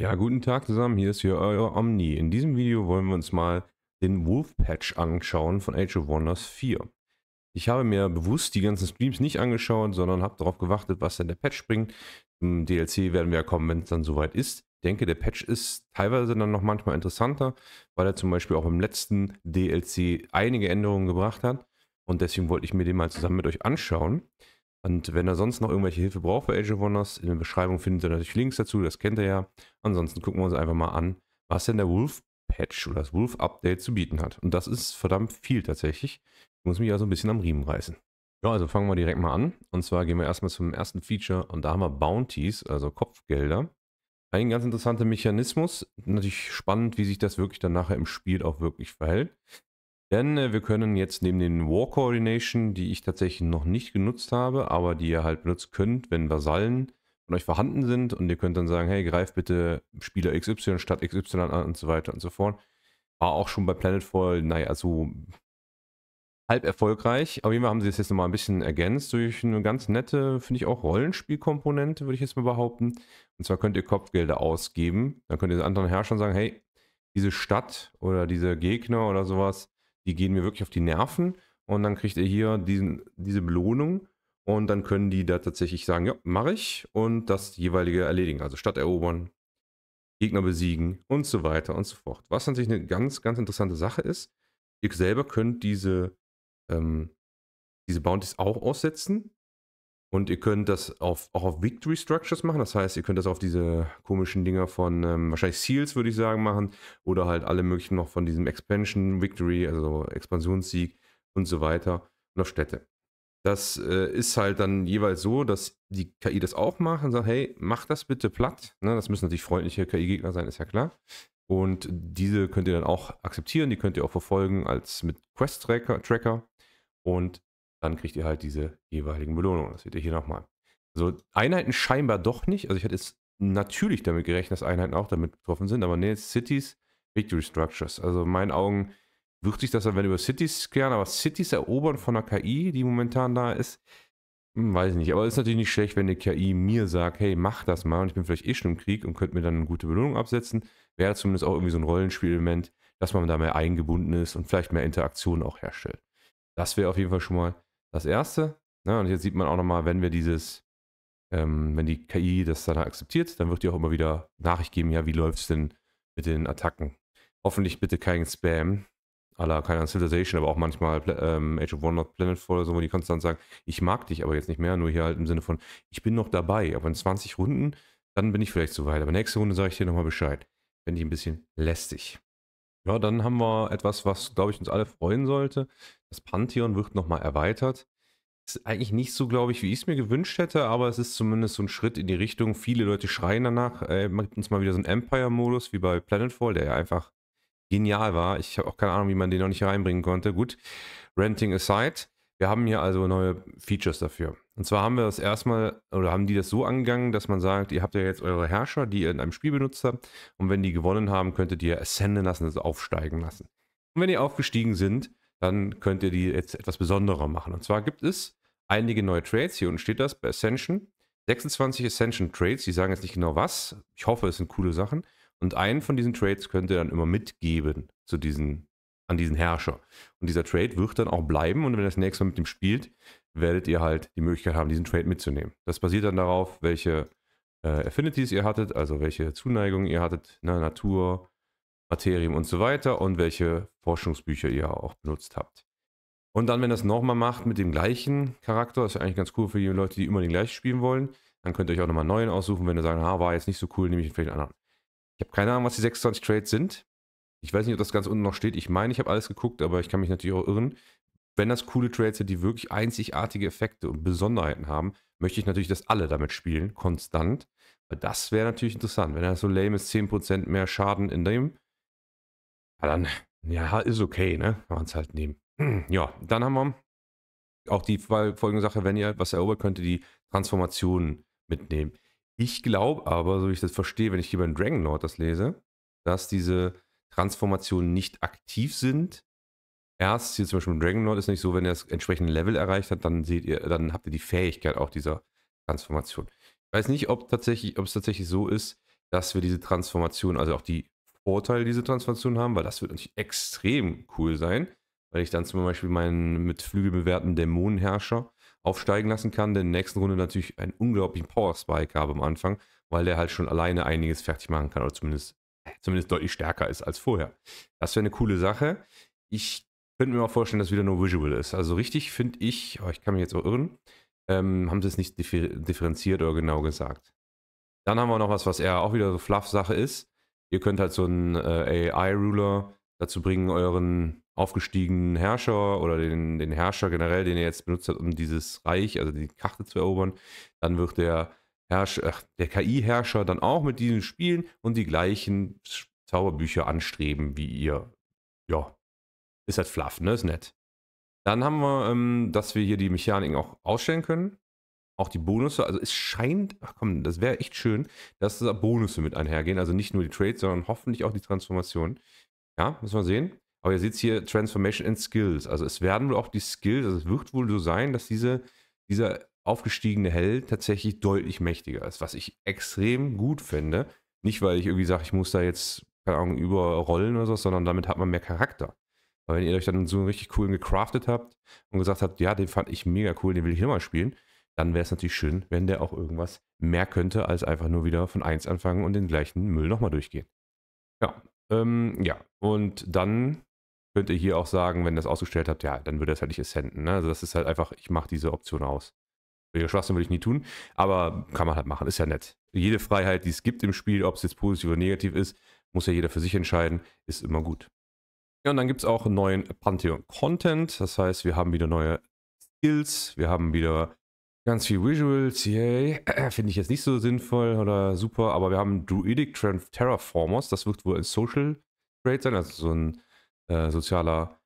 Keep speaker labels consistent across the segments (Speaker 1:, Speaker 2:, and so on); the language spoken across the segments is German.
Speaker 1: Ja, guten Tag zusammen, hier ist hier euer Omni. In diesem Video wollen wir uns mal den Wolfpatch anschauen von Age of Wonders 4. Ich habe mir bewusst die ganzen Streams nicht angeschaut, sondern habe darauf gewartet, was denn der Patch bringt. Im DLC werden wir ja kommen, wenn es dann soweit ist. Ich denke, der Patch ist teilweise dann noch manchmal interessanter, weil er zum Beispiel auch im letzten DLC einige Änderungen gebracht hat. Und deswegen wollte ich mir den mal zusammen mit euch anschauen. Und wenn ihr sonst noch irgendwelche Hilfe braucht für Age of Wonders, in der Beschreibung findet ihr natürlich Links dazu, das kennt ihr ja. Ansonsten gucken wir uns einfach mal an, was denn der Wolf Patch oder das Wolf Update zu bieten hat. Und das ist verdammt viel tatsächlich. Ich muss mich also ein bisschen am Riemen reißen. Ja, also fangen wir direkt mal an. Und zwar gehen wir erstmal zum ersten Feature und da haben wir Bounties, also Kopfgelder. Ein ganz interessanter Mechanismus. Natürlich spannend, wie sich das wirklich dann nachher im Spiel auch wirklich verhält. Denn äh, wir können jetzt neben den War Coordination, die ich tatsächlich noch nicht genutzt habe, aber die ihr halt benutzen könnt, wenn Vasallen von euch vorhanden sind und ihr könnt dann sagen, hey, greift bitte Spieler XY statt XY an und so weiter und so fort. War auch schon bei Planetfall, naja, so halb erfolgreich. Auf jeden Fall haben sie es jetzt nochmal ein bisschen ergänzt durch eine ganz nette, finde ich auch, Rollenspielkomponente, würde ich jetzt mal behaupten. Und zwar könnt ihr Kopfgelder ausgeben. Dann könnt ihr anderen Herrschern sagen, hey, diese Stadt oder diese Gegner oder sowas die gehen mir wirklich auf die Nerven und dann kriegt ihr hier diesen, diese Belohnung und dann können die da tatsächlich sagen, ja, mache ich und das jeweilige erledigen, also Stadt erobern, Gegner besiegen und so weiter und so fort. Was natürlich eine ganz, ganz interessante Sache ist, ihr selber könnt diese, ähm, diese Bounties auch aussetzen und ihr könnt das auf, auch auf Victory Structures machen. Das heißt, ihr könnt das auf diese komischen Dinger von ähm, wahrscheinlich Seals, würde ich sagen, machen. Oder halt alle möglichen noch von diesem Expansion Victory, also Expansionssieg und so weiter. Und auf Städte. Das äh, ist halt dann jeweils so, dass die KI das auch macht und sagt, hey, mach das bitte platt. Ne, das müssen natürlich freundliche KI-Gegner sein, ist ja klar. Und diese könnt ihr dann auch akzeptieren, die könnt ihr auch verfolgen als mit Quest-Tracker. tracker und dann kriegt ihr halt diese jeweiligen Belohnungen. Das seht ihr hier nochmal. So, Einheiten scheinbar doch nicht. Also ich hatte jetzt natürlich damit gerechnet, dass Einheiten auch damit betroffen sind, aber nee, Cities, Victory Structures. Also in meinen Augen wird sich das dann, wenn über Cities klären, aber Cities erobern von der KI, die momentan da ist, hm, weiß ich nicht. Aber es ist natürlich nicht schlecht, wenn die KI mir sagt, hey, mach das mal und ich bin vielleicht eh schon im Krieg und könnte mir dann eine gute Belohnung absetzen. Wäre zumindest auch irgendwie so ein Rollenspielelement, dass man da mehr eingebunden ist und vielleicht mehr Interaktion auch herstellt. Das wäre auf jeden Fall schon mal das erste. Ne? Und jetzt sieht man auch nochmal, wenn wir dieses, ähm, wenn die KI das dann akzeptiert, dann wird die auch immer wieder Nachricht geben, ja, wie läuft es denn mit den Attacken? Hoffentlich bitte kein Spam, à la, keine Civilization, aber auch manchmal ähm, Age of Wonder, Planetfall oder so, wo die konstant sagen, ich mag dich aber jetzt nicht mehr, nur hier halt im Sinne von, ich bin noch dabei, aber in 20 Runden, dann bin ich vielleicht so weit. Aber nächste Runde sage ich dir nochmal Bescheid. Finde ich ein bisschen lästig. Ja, dann haben wir etwas, was, glaube ich, uns alle freuen sollte. Das Pantheon wird nochmal erweitert. Ist eigentlich nicht so, glaube ich, wie ich es mir gewünscht hätte, aber es ist zumindest so ein Schritt in die Richtung. Viele Leute schreien danach. Äh, man gibt uns mal wieder so einen Empire-Modus wie bei Planetfall, der ja einfach genial war. Ich habe auch keine Ahnung, wie man den noch nicht reinbringen konnte. Gut, Renting aside. Wir haben hier also neue Features dafür. Und zwar haben wir das erstmal, oder haben die das so angegangen, dass man sagt, ihr habt ja jetzt eure Herrscher, die ihr in einem Spiel benutzt habt. Und wenn die gewonnen haben, könntet ihr ascenden lassen, also aufsteigen lassen. Und wenn die aufgestiegen sind, dann könnt ihr die jetzt etwas besonderer machen. Und zwar gibt es einige neue Trades. Hier unten steht das bei Ascension. 26 Ascension Trades. Die sagen jetzt nicht genau was. Ich hoffe, es sind coole Sachen. Und einen von diesen Trades könnt ihr dann immer mitgeben zu diesen, an diesen Herrscher. Und dieser Trade wird dann auch bleiben. Und wenn ihr das nächste Mal mit dem spielt, werdet ihr halt die Möglichkeit haben, diesen Trade mitzunehmen. Das basiert dann darauf, welche äh, Affinities ihr hattet, also welche Zuneigung ihr hattet, ne, Natur, Materium und so weiter und welche Forschungsbücher ihr auch benutzt habt. Und dann, wenn ihr das nochmal macht mit dem gleichen Charakter, ist ja eigentlich ganz cool für die Leute, die immer den gleichen spielen wollen, dann könnt ihr euch auch nochmal einen neuen aussuchen, wenn ihr sagt, ah, war jetzt nicht so cool, nehme ich vielleicht einen anderen. Ich habe keine Ahnung, was die 26 Trades sind. Ich weiß nicht, ob das ganz unten noch steht. Ich meine, ich habe alles geguckt, aber ich kann mich natürlich auch irren. Wenn das coole Trades sind, die wirklich einzigartige Effekte und Besonderheiten haben, möchte ich natürlich, dass alle damit spielen, konstant. Weil das wäre natürlich interessant. Wenn er so lame ist, 10% mehr Schaden in dem ja, dann, ja, ist okay, ne? Kann man es halt nehmen. Ja, dann haben wir auch die folgende Sache, wenn ihr was erobert, könnt ihr die Transformationen mitnehmen. Ich glaube aber, so wie ich das verstehe, wenn ich hier beim Dragon Lord das lese, dass diese Transformationen nicht aktiv sind. Erst hier zum Beispiel im Dragon Lord ist nicht so, wenn ihr das entsprechende Level erreicht hat, dann seht ihr, dann habt ihr die Fähigkeit auch dieser Transformation. Ich weiß nicht, ob tatsächlich, ob es tatsächlich so ist, dass wir diese Transformation, also auch die Vorteil diese Transformation haben, weil das wird natürlich extrem cool sein, weil ich dann zum Beispiel meinen mit Flügel bewährten Dämonenherrscher aufsteigen lassen kann, der in der nächsten Runde natürlich einen unglaublichen Power-Spike habe am Anfang, weil der halt schon alleine einiges fertig machen kann oder zumindest, zumindest deutlich stärker ist als vorher. Das wäre eine coole Sache. Ich könnte mir auch vorstellen, dass wieder nur Visual ist. Also richtig finde ich, aber oh, ich kann mich jetzt auch irren, ähm, haben sie es nicht differenziert oder genau gesagt. Dann haben wir noch was, was eher auch wieder so Fluff-Sache ist. Ihr könnt halt so einen äh, AI-Ruler dazu bringen, euren aufgestiegenen Herrscher oder den, den Herrscher generell, den ihr jetzt benutzt habt, um dieses Reich, also die Karte zu erobern. Dann wird der Herrscher, ach, der KI-Herrscher dann auch mit diesen Spielen und die gleichen Zauberbücher anstreben wie ihr. Ja, ist halt fluff, ne? Ist nett. Dann haben wir, ähm, dass wir hier die Mechaniken auch ausstellen können auch die Bonusse. Also es scheint, ach komm, das wäre echt schön, dass da Bonusse mit einhergehen. Also nicht nur die Trades, sondern hoffentlich auch die Transformation. Ja, müssen wir sehen. Aber ihr seht hier Transformation and Skills. Also es werden wohl auch die Skills, also es wird wohl so sein, dass diese, dieser aufgestiegene Held tatsächlich deutlich mächtiger ist, was ich extrem gut finde. Nicht, weil ich irgendwie sage, ich muss da jetzt, keine Ahnung, überrollen oder so, sondern damit hat man mehr Charakter. Aber wenn ihr euch dann so einen richtig coolen gecraftet habt und gesagt habt, ja, den fand ich mega cool, den will ich immer spielen, dann wäre es natürlich schön, wenn der auch irgendwas mehr könnte, als einfach nur wieder von 1 anfangen und den gleichen Müll nochmal durchgehen. Ja, ähm, ja, und dann könnt ihr hier auch sagen, wenn ihr das ausgestellt habt, ja, dann würde das halt nicht ascenden. Ne? Also das ist halt einfach, ich mache diese Option aus. Schwachsinn würde ich nie tun, aber kann man halt machen, ist ja nett. Jede Freiheit, die es gibt im Spiel, ob es jetzt positiv oder negativ ist, muss ja jeder für sich entscheiden, ist immer gut. Ja, und dann gibt es auch einen neuen Pantheon Content, das heißt, wir haben wieder neue Skills, wir haben wieder Ganz viel Visuals, yay. Finde ich jetzt nicht so sinnvoll oder super, aber wir haben Druidic Terraformers. Das wird wohl ein Social Trade sein, also so ein äh, sozialer,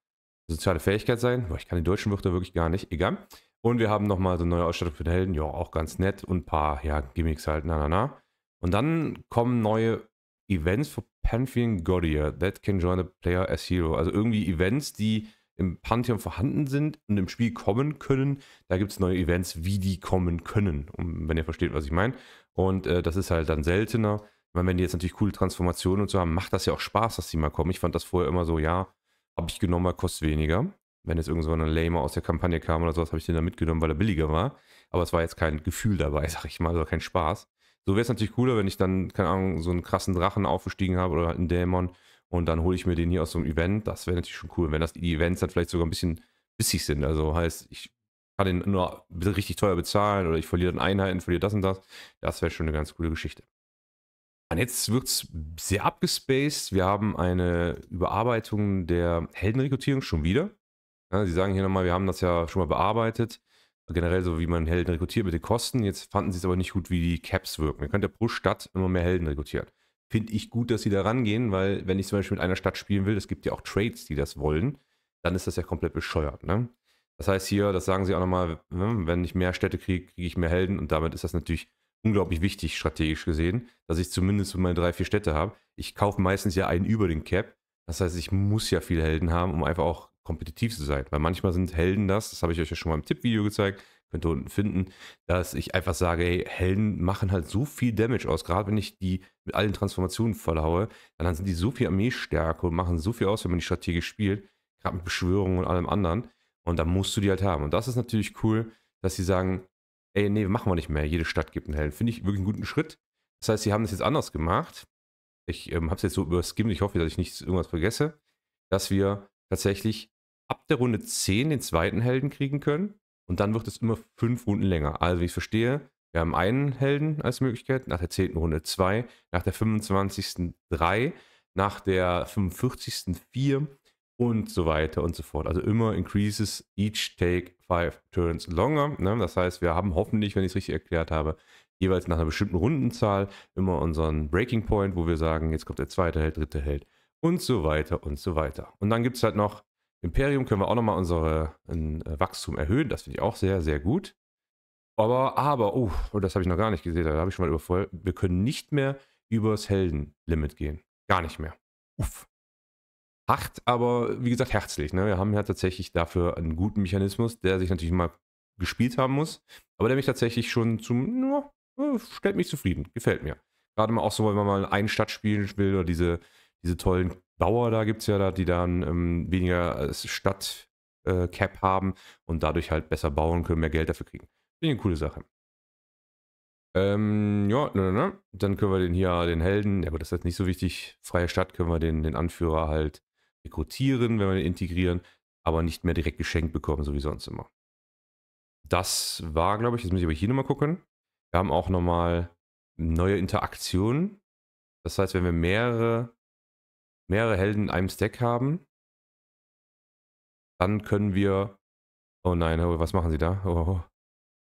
Speaker 1: soziale Fähigkeit sein. Boah, ich kann die deutschen Wörter wirklich gar nicht, egal. Und wir haben nochmal so eine neue Ausstattung für den Helden, ja, auch ganz nett. Und ein paar, ja, Gimmicks halt, na, na, na. Und dann kommen neue Events für Pantheon Godier. That can join the player as hero. Also irgendwie Events, die im Pantheon vorhanden sind und im Spiel kommen können. Da gibt es neue Events, wie die kommen können, um, wenn ihr versteht, was ich meine. Und äh, das ist halt dann seltener. Ich wenn die jetzt natürlich coole Transformationen und so haben, macht das ja auch Spaß, dass die mal kommen. Ich fand das vorher immer so, ja, habe ich genommen, weil kostet weniger. Wenn jetzt irgend so ein Lamer aus der Kampagne kam oder sowas, habe ich den da mitgenommen, weil er billiger war. Aber es war jetzt kein Gefühl dabei, sag ich mal, also kein Spaß. So wäre es natürlich cooler, wenn ich dann, keine Ahnung, so einen krassen Drachen aufgestiegen habe oder halt einen Dämon und dann hole ich mir den hier aus so einem Event. Das wäre natürlich schon cool, wenn das die Events dann vielleicht sogar ein bisschen bissig sind. Also heißt, ich kann den nur richtig teuer bezahlen oder ich verliere dann Einheiten, verliere das und das. Das wäre schon eine ganz coole Geschichte. Und jetzt wird es sehr abgespaced. Wir haben eine Überarbeitung der Heldenrekrutierung schon wieder. Ja, Sie sagen hier nochmal, wir haben das ja schon mal bearbeitet. Generell so, wie man Helden rekrutiert mit den Kosten. Jetzt fanden Sie es aber nicht gut, wie die Caps wirken. Ihr könnt ja pro Stadt immer mehr Helden rekrutieren finde ich gut, dass sie da rangehen, weil wenn ich zum Beispiel mit einer Stadt spielen will, es gibt ja auch Trades, die das wollen, dann ist das ja komplett bescheuert. Ne? Das heißt hier, das sagen sie auch nochmal, ne, wenn ich mehr Städte kriege, kriege ich mehr Helden und damit ist das natürlich unglaublich wichtig strategisch gesehen, dass ich zumindest meine drei, vier Städte habe. Ich kaufe meistens ja einen über den Cap. Das heißt, ich muss ja viele Helden haben, um einfach auch kompetitiv zu sein. Weil manchmal sind Helden das, das habe ich euch ja schon mal im Tippvideo gezeigt, unten finden, dass ich einfach sage, hey, Helden machen halt so viel Damage aus. Gerade wenn ich die mit allen Transformationen vollhaue, dann sind die so viel Armeestärke und machen so viel aus, wenn man die strategisch spielt. Gerade mit Beschwörungen und allem anderen. Und da musst du die halt haben. Und das ist natürlich cool, dass sie sagen, ey, nee, machen wir nicht mehr. Jede Stadt gibt einen Helden. Finde ich wirklich einen guten Schritt. Das heißt, sie haben das jetzt anders gemacht. Ich ähm, habe es jetzt so überskimmt. Ich hoffe, dass ich nichts irgendwas vergesse. Dass wir tatsächlich ab der Runde 10 den zweiten Helden kriegen können und dann wird es immer fünf Runden länger. Also, wie ich verstehe, wir haben einen Helden als Möglichkeit, nach der 10. Runde 2, nach der 25. 3, nach der 45. 4 und so weiter und so fort. Also immer increases each take five turns longer. Ne? Das heißt, wir haben hoffentlich, wenn ich es richtig erklärt habe, jeweils nach einer bestimmten Rundenzahl immer unseren Breaking Point, wo wir sagen, jetzt kommt der zweite Held, dritte Held und so weiter und so weiter. Und dann gibt es halt noch Imperium können wir auch nochmal unser äh, Wachstum erhöhen. Das finde ich auch sehr, sehr gut. Aber, aber, oh, oh, das habe ich noch gar nicht gesehen, da habe ich schon mal übervoll. Wir können nicht mehr übers Heldenlimit gehen. Gar nicht mehr. Uff. Hart, aber wie gesagt, herzlich. Ne? Wir haben ja tatsächlich dafür einen guten Mechanismus, der sich natürlich mal gespielt haben muss, aber der mich tatsächlich schon zum, ja, äh, stellt mich zufrieden, gefällt mir. Gerade mal auch so, wenn man mal eine Stadt spielen will oder diese diese tollen Bauer da gibt es ja da, die dann ähm, weniger Stadt äh, haben und dadurch halt besser bauen können, mehr Geld dafür kriegen. Finde ich eine coole Sache. Ähm, ja, na, na, na. dann können wir den hier, den Helden, ja gut, das ist jetzt nicht so wichtig. Freie Stadt können wir den, den Anführer halt rekrutieren, wenn wir den integrieren, aber nicht mehr direkt geschenkt bekommen, so wie sonst immer. Das war, glaube ich, jetzt muss ich aber hier nochmal gucken. Wir haben auch nochmal neue Interaktionen. Das heißt, wenn wir mehrere mehrere Helden in einem Stack haben, dann können wir... Oh nein, oh, was machen sie da? Oh oh,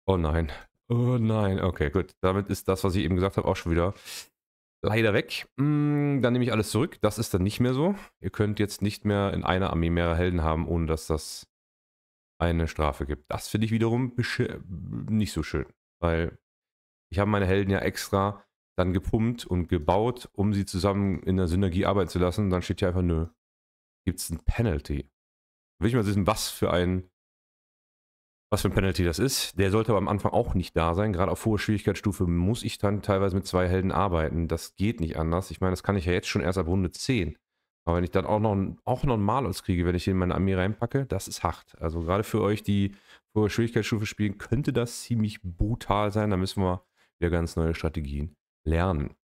Speaker 1: oh, oh nein. Oh nein. Okay, gut. Damit ist das, was ich eben gesagt habe, auch schon wieder leider weg. Mm, dann nehme ich alles zurück. Das ist dann nicht mehr so. Ihr könnt jetzt nicht mehr in einer Armee mehrere Helden haben, ohne dass das eine Strafe gibt. Das finde ich wiederum nicht so schön, weil ich habe meine Helden ja extra dann gepumpt und gebaut, um sie zusammen in der Synergie arbeiten zu lassen. dann steht hier einfach, nö, gibt es ein Penalty. Will ich mal wissen, was für ein was für ein Penalty das ist. Der sollte aber am Anfang auch nicht da sein. Gerade auf hoher Schwierigkeitsstufe muss ich dann teilweise mit zwei Helden arbeiten. Das geht nicht anders. Ich meine, das kann ich ja jetzt schon erst ab Runde 10. Aber wenn ich dann auch noch, auch noch einen Malus kriege, wenn ich den in meine Armee reinpacke, das ist hart. Also gerade für euch, die hohe Schwierigkeitsstufe spielen, könnte das ziemlich brutal sein. Da müssen wir wieder ganz neue Strategien lernen.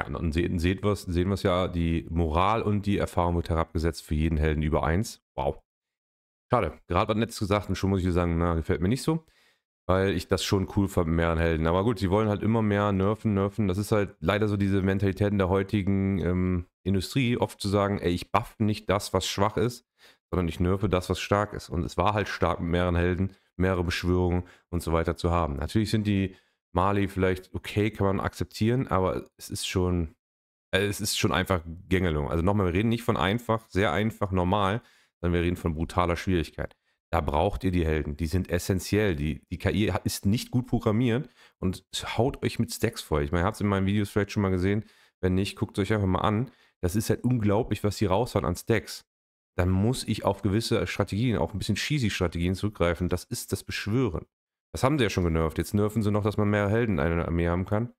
Speaker 1: Ja, und sehen, sehen wir es ja, die Moral und die Erfahrung wird herabgesetzt für jeden Helden über eins. Wow. Schade. Gerade was Netz gesagt und schon muss ich sagen, na, gefällt mir nicht so. Weil ich das schon cool fand mit mehreren Helden. Aber gut, sie wollen halt immer mehr nerven, nerven. Das ist halt leider so diese Mentalität in der heutigen ähm, Industrie, oft zu sagen, ey, ich buff nicht das, was schwach ist, sondern ich nerfe das, was stark ist. Und es war halt stark mit mehreren Helden, mehrere Beschwörungen und so weiter zu haben. Natürlich sind die Mali vielleicht okay, kann man akzeptieren, aber es ist schon, äh, es ist schon einfach Gängelung. Also nochmal, wir reden nicht von einfach, sehr einfach, normal, sondern wir reden von brutaler Schwierigkeit. Da braucht ihr die Helden, die sind essentiell. Die, die KI ist nicht gut programmiert und haut euch mit Stacks voll. Ich meine, ihr habt es in meinen Videos vielleicht schon mal gesehen. Wenn nicht, guckt es euch einfach mal an. Das ist halt unglaublich, was die raushauen an Stacks. Dann muss ich auf gewisse Strategien, auch ein bisschen cheesy Strategien zurückgreifen. Das ist das Beschwören. Das haben sie ja schon genervt. Jetzt nerven sie noch, dass man mehr Helden in einer Armee haben kann.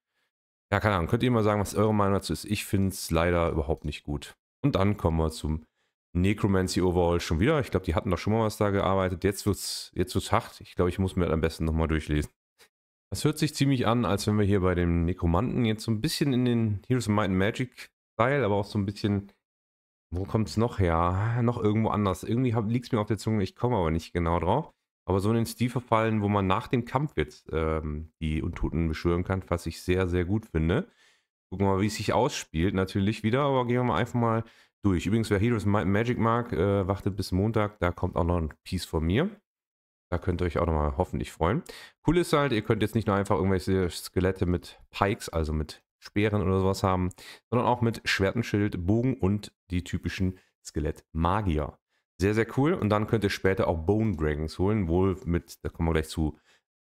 Speaker 1: Ja, keine Ahnung. Könnt ihr mal sagen, was eure Meinung dazu ist? Ich finde es leider überhaupt nicht gut. Und dann kommen wir zum Necromancy Overall schon wieder. Ich glaube, die hatten doch schon mal was da gearbeitet. Jetzt wird's, jetzt wird's hart. Ich glaube, ich muss mir das am besten nochmal durchlesen. Das hört sich ziemlich an, als wenn wir hier bei den Nekromanten jetzt so ein bisschen in den Heroes of Might and Magic Style, aber auch so ein bisschen, wo kommt es noch her? Noch irgendwo anders. Irgendwie liegt es mir auf der Zunge, ich komme aber nicht genau drauf aber so in den Stil verfallen, wo man nach dem Kampf jetzt ähm, die Untoten beschwören kann, was ich sehr, sehr gut finde. Gucken wir mal, wie es sich ausspielt, natürlich wieder, aber gehen wir mal einfach mal durch. Übrigens, wer Heroes Magic mag, äh, wartet bis Montag, da kommt auch noch ein Piece von mir. Da könnt ihr euch auch nochmal hoffentlich freuen. Cool ist halt, ihr könnt jetzt nicht nur einfach irgendwelche Skelette mit Pikes, also mit Speeren oder sowas haben, sondern auch mit Schwertenschild, Bogen und die typischen Skelettmagier. Sehr, sehr cool. Und dann könnt ihr später auch Bone Dragons holen, wohl mit, da kommen wir gleich zu,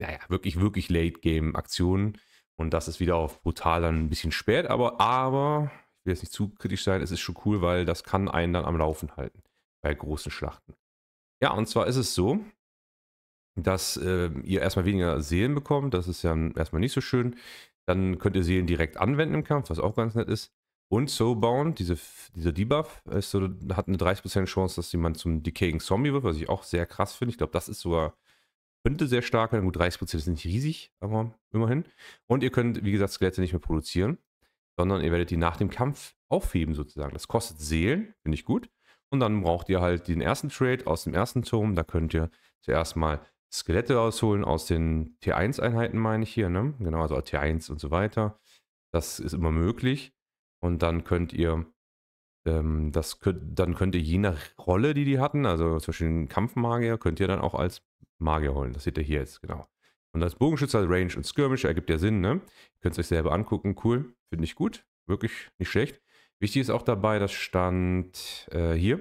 Speaker 1: naja, wirklich, wirklich Late-Game-Aktionen. Und das ist wieder auf brutal dann ein bisschen spät, aber, aber, ich will jetzt nicht zu kritisch sein, es ist schon cool, weil das kann einen dann am Laufen halten bei großen Schlachten. Ja, und zwar ist es so, dass äh, ihr erstmal weniger Seelen bekommt, das ist ja erstmal nicht so schön. Dann könnt ihr Seelen direkt anwenden im Kampf, was auch ganz nett ist. Und Soulbound, diese, dieser Debuff, ist so, hat eine 30% Chance, dass jemand zum Decaying Zombie wird, was ich auch sehr krass finde. Ich glaube, das ist sogar, könnte sehr stark sein. Gut, 30% ist nicht riesig, aber immerhin. Und ihr könnt, wie gesagt, Skelette nicht mehr produzieren, sondern ihr werdet die nach dem Kampf aufheben sozusagen. Das kostet Seelen, finde ich gut. Und dann braucht ihr halt den ersten Trade aus dem ersten Turm. Da könnt ihr zuerst mal Skelette rausholen aus den T1-Einheiten, meine ich hier, ne? Genau, also T1 und so weiter. Das ist immer möglich. Und dann könnt ihr ähm, das könnt, dann könnt ihr je nach Rolle, die die hatten, also zum Beispiel Kampfmagier, könnt ihr dann auch als Magier holen. Das seht ihr hier jetzt, genau. Und als Bogenschützer, Range und Skirmish ergibt ja Sinn, ne? Ihr könnt es euch selber angucken, cool. Finde ich gut, wirklich nicht schlecht. Wichtig ist auch dabei, das stand äh, hier.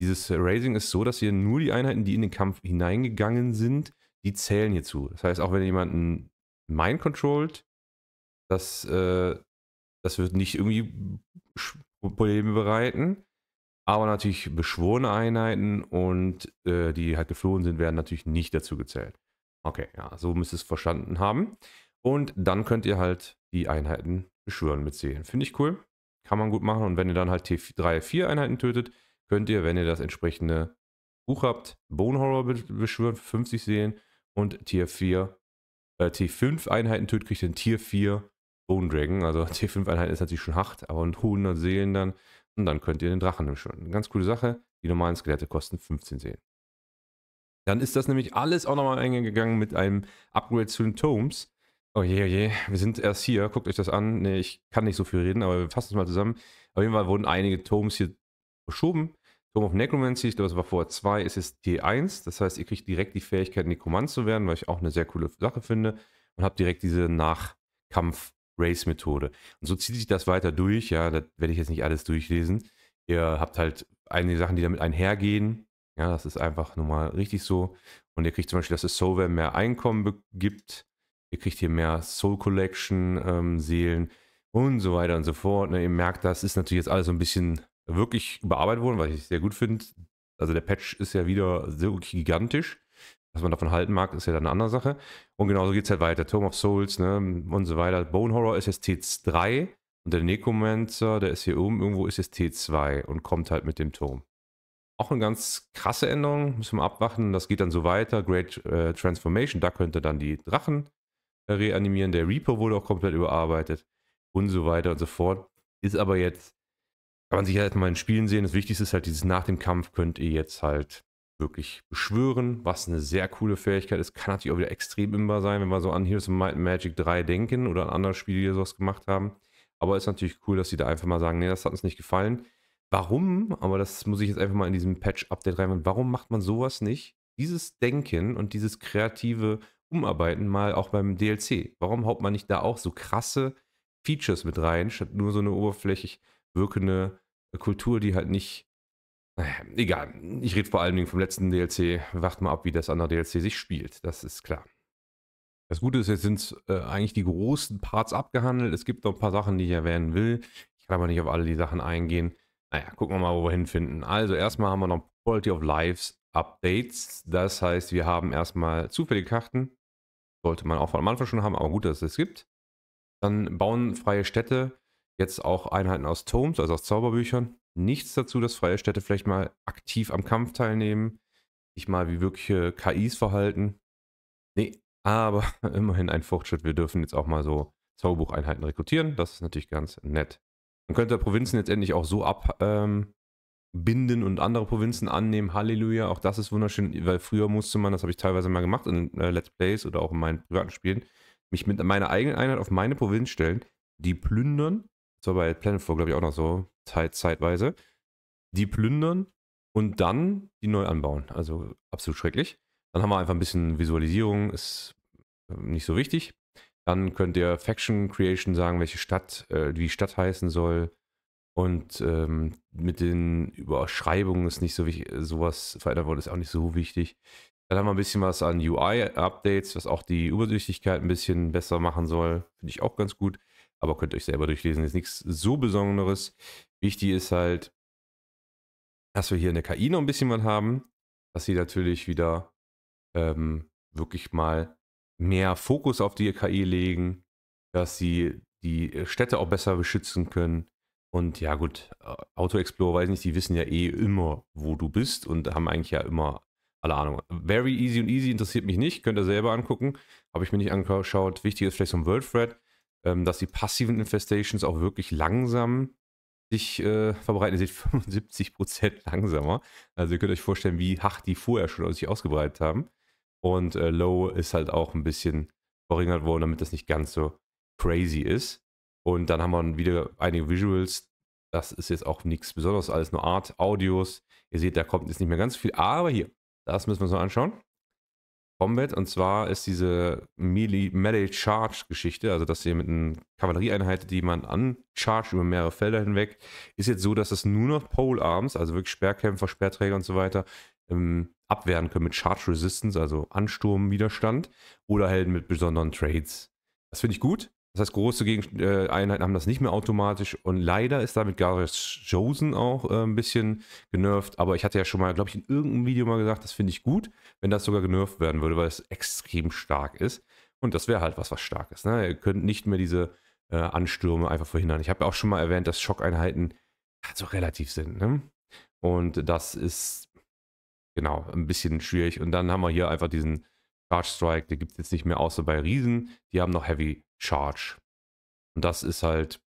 Speaker 1: Dieses Raising ist so, dass ihr nur die Einheiten, die in den Kampf hineingegangen sind, die zählen hierzu. Das heißt, auch wenn ihr jemanden Mind controlled, das äh, das wird nicht irgendwie Probleme bereiten. Aber natürlich beschworene Einheiten und äh, die halt geflohen sind, werden natürlich nicht dazu gezählt. Okay, ja, so müsst ihr es verstanden haben. Und dann könnt ihr halt die Einheiten beschwören mit Seelen. Finde ich cool. Kann man gut machen. Und wenn ihr dann halt T3, 4 Einheiten tötet, könnt ihr, wenn ihr das entsprechende Buch habt, Bone Horror beschwören für 50 Seelen und Tier 4, äh, T5 Einheiten tötet, kriegt ihr ein Tier 4 Bone Dragon. Also t 5 Einheiten ist natürlich schon hart, aber 100 Seelen dann. Und dann könnt ihr den Drachen nehmen. Ganz coole Sache. Die normalen Skelette kosten 15 Seelen. Dann ist das nämlich alles auch nochmal eingegangen mit einem Upgrade zu den Tomes. Oh je, oh je, wir sind erst hier, guckt euch das an. Ne, ich kann nicht so viel reden, aber wir fassen es mal zusammen. Auf jeden Fall wurden einige Tomes hier verschoben. Tome of Necromancy, ich glaube, das war vorher 2, ist jetzt T1. Das heißt, ihr kriegt direkt die Fähigkeit, Nekromant zu werden, was ich auch eine sehr coole Sache finde. Und habt direkt diese Nachkampf- Race-Methode. Und so zieht sich das weiter durch, ja, das werde ich jetzt nicht alles durchlesen. Ihr habt halt einige Sachen, die damit einhergehen. Ja, das ist einfach nun mal richtig so. Und ihr kriegt zum Beispiel, dass es Soulware mehr Einkommen gibt. Ihr kriegt hier mehr Soul Collection ähm, Seelen und so weiter und so fort. Ne, ihr merkt, das ist natürlich jetzt alles so ein bisschen wirklich überarbeitet worden, was ich sehr gut finde. Also der Patch ist ja wieder so gigantisch. Was man davon halten mag, ist ja dann eine andere Sache. Und genauso geht es halt weiter. Tomb of Souls ne, und so weiter. Bone Horror ist jetzt T3 und der Necromancer, der ist hier oben irgendwo, ist jetzt T2 und kommt halt mit dem Turm. Auch eine ganz krasse Änderung, müssen wir abwarten. Das geht dann so weiter. Great äh, Transformation, da könnte dann die Drachen äh, reanimieren. Der Reaper wurde auch komplett überarbeitet und so weiter und so fort. Ist aber jetzt, kann man sich halt mal in Spielen sehen. Das Wichtigste ist halt dieses, nach dem Kampf könnt ihr jetzt halt wirklich beschwören, was eine sehr coole Fähigkeit ist. Kann natürlich auch wieder extrem imbar sein, wenn wir so an Heroes of Might and Magic 3 denken oder an andere Spiele, die sowas gemacht haben. Aber ist natürlich cool, dass sie da einfach mal sagen, nee, das hat uns nicht gefallen. Warum, aber das muss ich jetzt einfach mal in diesem Patch-Update reinmachen, warum macht man sowas nicht? Dieses Denken und dieses kreative Umarbeiten mal auch beim DLC. Warum haut man nicht da auch so krasse Features mit rein, statt nur so eine oberflächlich wirkende Kultur, die halt nicht äh, egal, ich rede vor allen Dingen vom letzten DLC. Wacht mal ab, wie das andere DLC sich spielt. Das ist klar. Das Gute ist, jetzt sind äh, eigentlich die großen Parts abgehandelt. Es gibt noch ein paar Sachen, die ich erwähnen will. Ich kann aber nicht auf alle die Sachen eingehen. Naja, gucken wir mal, wo wir hinfinden. Also erstmal haben wir noch Quality of Lives Updates. Das heißt, wir haben erstmal zufällige Karten. Sollte man auch von Anfang schon haben, aber gut, dass es das gibt. Dann bauen freie Städte jetzt auch Einheiten aus Tomes, also aus Zauberbüchern nichts dazu, dass freie Städte vielleicht mal aktiv am Kampf teilnehmen, sich mal wie wirkliche KIs verhalten. Nee, aber immerhin ein Fortschritt. Wir dürfen jetzt auch mal so Zauberbucheinheiten rekrutieren. Das ist natürlich ganz nett. Man könnte Provinzen jetzt endlich auch so abbinden ähm, und andere Provinzen annehmen. Halleluja, auch das ist wunderschön, weil früher musste man, das habe ich teilweise mal gemacht in äh, Let's Plays oder auch in meinen privaten Spielen, mich mit meiner eigenen Einheit auf meine Provinz stellen, die plündern das war bei Planetfall, glaube ich, auch noch so, Zeit, zeitweise. Die plündern und dann die neu anbauen. Also absolut schrecklich. Dann haben wir einfach ein bisschen Visualisierung, ist ähm, nicht so wichtig. Dann könnt ihr Faction Creation sagen, welche Stadt, äh, wie Stadt heißen soll. Und ähm, mit den Überschreibungen ist nicht so wichtig, äh, sowas verändert worden ist auch nicht so wichtig. Dann haben wir ein bisschen was an UI-Updates, was auch die Übersichtlichkeit ein bisschen besser machen soll. Finde ich auch ganz gut aber könnt euch selber durchlesen, ist nichts so Besonderes. Wichtig ist halt, dass wir hier in der KI noch ein bisschen was haben, dass sie natürlich wieder ähm, wirklich mal mehr Fokus auf die KI legen, dass sie die Städte auch besser beschützen können. Und ja gut, äh, Auto Explorer, weiß nicht, die wissen ja eh immer, wo du bist und haben eigentlich ja immer alle Ahnung. Very easy und easy interessiert mich nicht, könnt ihr selber angucken. Habe ich mir nicht angeschaut. Wichtig ist vielleicht so ein World Thread ähm, dass die passiven Infestations auch wirklich langsam sich äh, verbreiten. Ihr seht 75% langsamer. Also ihr könnt euch vorstellen, wie hach die vorher schon sich ausgebreitet haben. Und äh, Low ist halt auch ein bisschen verringert worden, damit das nicht ganz so crazy ist. Und dann haben wir wieder einige Visuals. Das ist jetzt auch nichts Besonderes, alles nur Art, Audios. Ihr seht, da kommt jetzt nicht mehr ganz viel. Aber hier, das müssen wir uns mal anschauen. Combat. Und zwar ist diese Melee, Charge Geschichte, also dass ihr mit einer Kavallerieeinheit, die man ancharge über mehrere Felder hinweg, ist jetzt so, dass es nur noch Pole Arms, also wirklich Sperrkämpfer, Sperrträger und so weiter, ähm, abwehren können mit Charge Resistance, also Ansturmwiderstand oder Helden halt mit besonderen Trades. Das finde ich gut. Das heißt, große Gegen äh, Einheiten haben das nicht mehr automatisch und leider ist damit Gareth Josen auch äh, ein bisschen genervt. Aber ich hatte ja schon mal, glaube ich, in irgendeinem Video mal gesagt, das finde ich gut, wenn das sogar genervt werden würde, weil es extrem stark ist. Und das wäre halt was, was stark ist. Ne? Ihr könnt nicht mehr diese äh, Anstürme einfach verhindern. Ich habe ja auch schon mal erwähnt, dass Schockeinheiten halt so relativ sind. Ne? Und das ist genau ein bisschen schwierig. Und dann haben wir hier einfach diesen Charge Strike, der gibt es jetzt nicht mehr außer bei Riesen. Die haben noch Heavy Charge. Und das ist halt,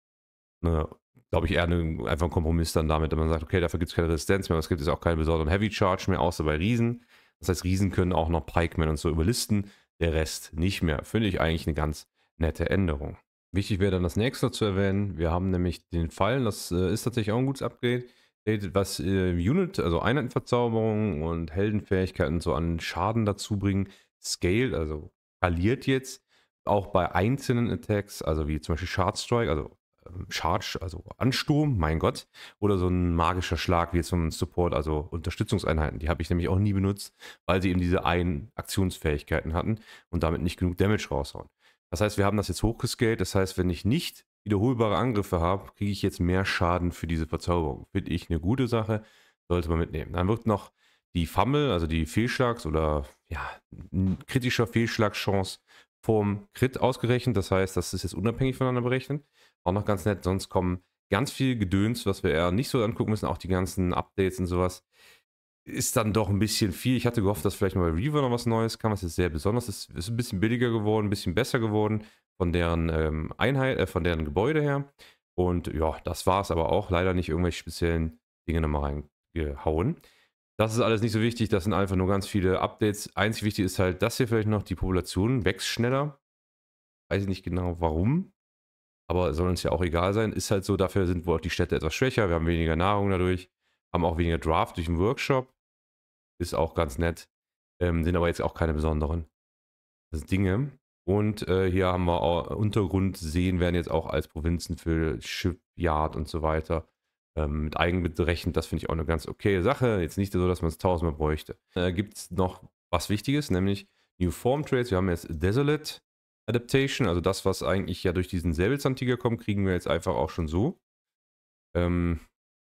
Speaker 1: ne, glaube ich, eher ne, einfach ein Kompromiss dann damit, dass man sagt, okay, dafür gibt es keine Resistenz mehr, aber es gibt jetzt auch keine besonderen Heavy Charge mehr, außer bei Riesen. Das heißt, Riesen können auch noch Pikemen und so überlisten, der Rest nicht mehr. Finde ich eigentlich eine ganz nette Änderung. Wichtig wäre dann das nächste zu erwähnen. Wir haben nämlich den Fallen, das äh, ist tatsächlich auch ein gutes Upgrade, was äh, Unit, also Einheitenverzauberung und Heldenfähigkeiten so an Schaden dazu bringen. Scale, also skaliert jetzt auch bei einzelnen Attacks, also wie zum Beispiel Shard Strike, also Charge, ähm, also Ansturm, mein Gott, oder so ein magischer Schlag wie zum Support, also Unterstützungseinheiten. Die habe ich nämlich auch nie benutzt, weil sie eben diese einen Aktionsfähigkeiten hatten und damit nicht genug Damage raushauen. Das heißt, wir haben das jetzt hochgescaled. Das heißt, wenn ich nicht wiederholbare Angriffe habe, kriege ich jetzt mehr Schaden für diese Verzauberung. Finde ich eine gute Sache, sollte man mitnehmen. Dann wird noch die Fumble, also die Fehlschlags- oder ja, kritischer Fehlschlagschance vom Crit ausgerechnet. Das heißt, das ist jetzt unabhängig voneinander berechnet. Auch noch ganz nett, sonst kommen ganz viel Gedöns, was wir eher nicht so angucken müssen, auch die ganzen Updates und sowas. Ist dann doch ein bisschen viel. Ich hatte gehofft, dass vielleicht mal bei Reaver noch was Neues kam, was jetzt sehr besonders ist. Ist ein bisschen billiger geworden, ein bisschen besser geworden von deren ähm, Einheit, äh, von deren Gebäude her. Und ja, das war es aber auch. Leider nicht irgendwelche speziellen Dinge nochmal reingehauen. Das ist alles nicht so wichtig, das sind einfach nur ganz viele Updates. Einzig wichtig ist halt dass hier vielleicht noch, die Population wächst schneller. Weiß ich nicht genau warum, aber soll uns ja auch egal sein. Ist halt so, dafür sind wohl auch die Städte etwas schwächer, wir haben weniger Nahrung dadurch, haben auch weniger Draft durch den Workshop. Ist auch ganz nett, ähm, sind aber jetzt auch keine besonderen Dinge. Und äh, hier haben wir auch Untergrundseen, werden jetzt auch als Provinzen für Shipyard und so weiter ähm, mit einberechnet. Das finde ich auch eine ganz okaye Sache. Jetzt nicht so, dass man es tausendmal bräuchte. Äh, Gibt es noch was Wichtiges, nämlich New Form Trades. Wir haben jetzt Desolate Adaptation, also das, was eigentlich ja durch diesen Säbelzahntiger kommt, kriegen wir jetzt einfach auch schon so. Ähm,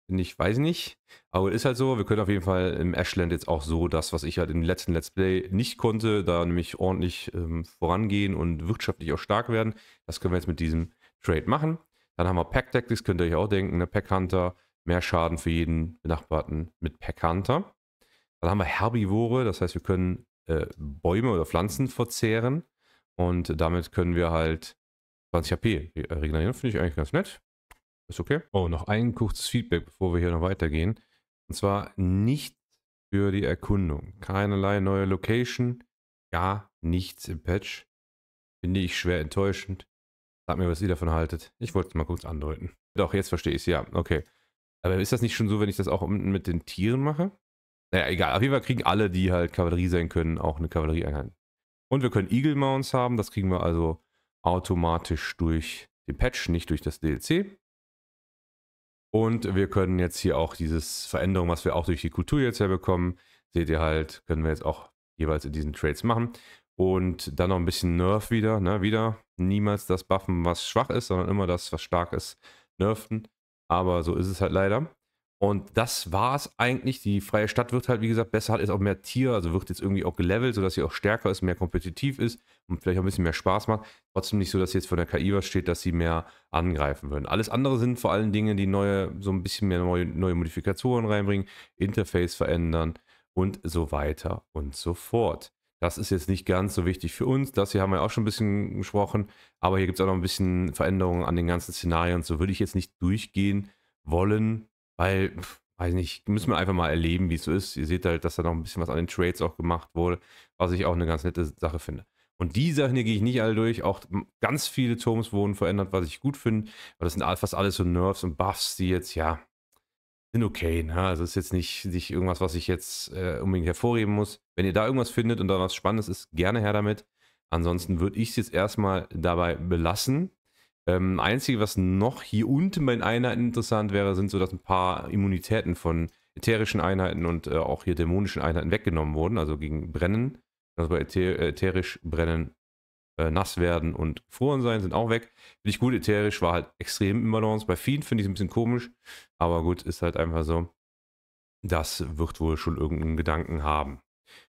Speaker 1: ich weiß nicht. Aber ist halt so, wir können auf jeden Fall im Ashland jetzt auch so das, was ich halt im letzten Let's Play nicht konnte, da nämlich ordentlich ähm, vorangehen und wirtschaftlich auch stark werden. Das können wir jetzt mit diesem Trade machen. Dann haben wir Pack Tactics, könnt ihr euch auch denken, ne? Pack Hunter, mehr Schaden für jeden benachbarten mit Packhunter. Dann haben wir Herbivore, das heißt, wir können äh, Bäume oder Pflanzen verzehren und damit können wir halt 20 HP regenerieren. Finde ich eigentlich ganz nett. Ist okay. Oh, noch ein kurzes Feedback, bevor wir hier noch weitergehen. Und zwar nicht für die Erkundung. Keinerlei neue Location, gar nichts im Patch. Finde ich schwer enttäuschend. Sagt mir, was ihr davon haltet. Ich wollte es mal kurz andeuten. Doch, jetzt verstehe ich es. Ja, okay. Aber ist das nicht schon so, wenn ich das auch mit den Tieren mache? Naja, egal. Auf jeden Fall kriegen alle, die halt Kavallerie sein können, auch eine Kavallerieeinheit. Und wir können Eagle Mounts haben. Das kriegen wir also automatisch durch den Patch, nicht durch das DLC. Und wir können jetzt hier auch dieses Veränderung, was wir auch durch die Kultur jetzt herbekommen, seht ihr halt, können wir jetzt auch jeweils in diesen Trades machen. Und dann noch ein bisschen Nerf wieder, ne? Wieder niemals das Buffen, was schwach ist, sondern immer das, was stark ist, nerfen. Aber so ist es halt leider. Und das war es eigentlich. Die freie Stadt wird halt, wie gesagt, besser, hat jetzt auch mehr Tier, also wird jetzt irgendwie auch gelevelt, sodass sie auch stärker ist, mehr kompetitiv ist und vielleicht auch ein bisschen mehr Spaß macht. Trotzdem nicht so, dass jetzt von der KI was steht, dass sie mehr angreifen würden. Alles andere sind vor allen Dingen die neue, so ein bisschen mehr neue, neue Modifikationen reinbringen, Interface verändern und so weiter und so fort. Das ist jetzt nicht ganz so wichtig für uns. Das hier haben wir auch schon ein bisschen gesprochen. Aber hier gibt es auch noch ein bisschen Veränderungen an den ganzen Szenarien. So würde ich jetzt nicht durchgehen wollen, weil, weiß nicht, müssen wir einfach mal erleben, wie es so ist. Ihr seht halt, dass da noch ein bisschen was an den Trades auch gemacht wurde, was ich auch eine ganz nette Sache finde. Und die Sachen hier gehe ich nicht alle durch. Auch ganz viele Turms wurden verändert, was ich gut finde. Aber das sind fast alles so Nerves und Buffs, die jetzt, ja, sind okay. Ne? Also ist jetzt nicht, nicht irgendwas, was ich jetzt äh, unbedingt hervorheben muss. Wenn ihr da irgendwas findet und da was Spannendes ist, gerne her damit. Ansonsten würde ich es jetzt erstmal dabei belassen. Ähm, Einzige, was noch hier unten bei den Einheiten interessant wäre, sind so, dass ein paar Immunitäten von ätherischen Einheiten und äh, auch hier dämonischen Einheiten weggenommen wurden, also gegen Brennen. Also bei äther ätherisch Brennen äh, nass werden und gefroren sein, sind auch weg. Finde ich gut, ätherisch war halt extrem im Balance. Bei vielen finde ich es ein bisschen komisch, aber gut, ist halt einfach so. Das wird wohl schon irgendeinen Gedanken haben.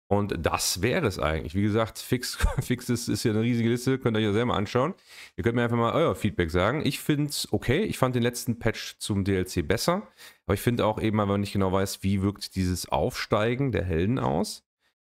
Speaker 1: Und das wäre es eigentlich. Wie gesagt, fix, fix ist, ist ja eine riesige Liste, könnt ihr euch ja selber anschauen. Ihr könnt mir einfach mal euer Feedback sagen. Ich finde es okay. Ich fand den letzten Patch zum DLC besser. Aber ich finde auch eben, weil man nicht genau weiß, wie wirkt dieses Aufsteigen der Helden aus.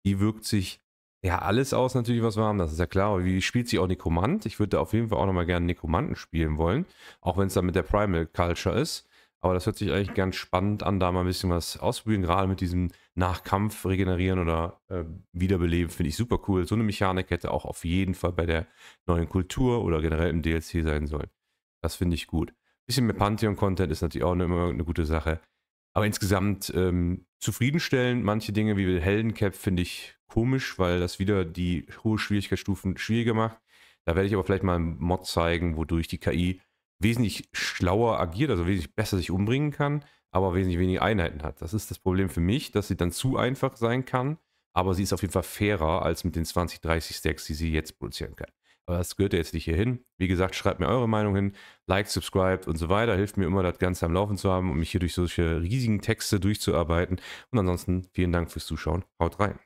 Speaker 1: Wie wirkt sich ja, alles aus natürlich, was wir haben, das ist ja klar. Aber wie spielt sich auch Nekromant? Ich würde da auf jeden Fall auch nochmal gerne Nekromanten spielen wollen. Auch wenn es dann mit der Primal Culture ist. Aber das hört sich eigentlich ganz spannend an, da mal ein bisschen was auszuprobieren. Gerade mit diesem Nachkampf regenerieren oder äh, wiederbeleben finde ich super cool. So eine Mechanik hätte auch auf jeden Fall bei der neuen Kultur oder generell im DLC sein sollen. Das finde ich gut. Ein bisschen mehr Pantheon-Content ist natürlich auch immer eine gute Sache. Aber insgesamt ähm, zufriedenstellend. Manche Dinge wie Heldencap finde ich komisch, weil das wieder die hohe Schwierigkeitsstufen schwieriger macht. Da werde ich aber vielleicht mal einen Mod zeigen, wodurch die KI wesentlich schlauer agiert, also wesentlich besser sich umbringen kann, aber wesentlich weniger Einheiten hat. Das ist das Problem für mich, dass sie dann zu einfach sein kann, aber sie ist auf jeden Fall fairer als mit den 20, 30 Stacks, die sie jetzt produzieren kann. Aber das gehört ja jetzt nicht hier hin. Wie gesagt, schreibt mir eure Meinung hin, like, subscribed und so weiter. Hilft mir immer, das Ganze am Laufen zu haben und um mich hier durch solche riesigen Texte durchzuarbeiten. Und ansonsten vielen Dank fürs Zuschauen. Haut rein.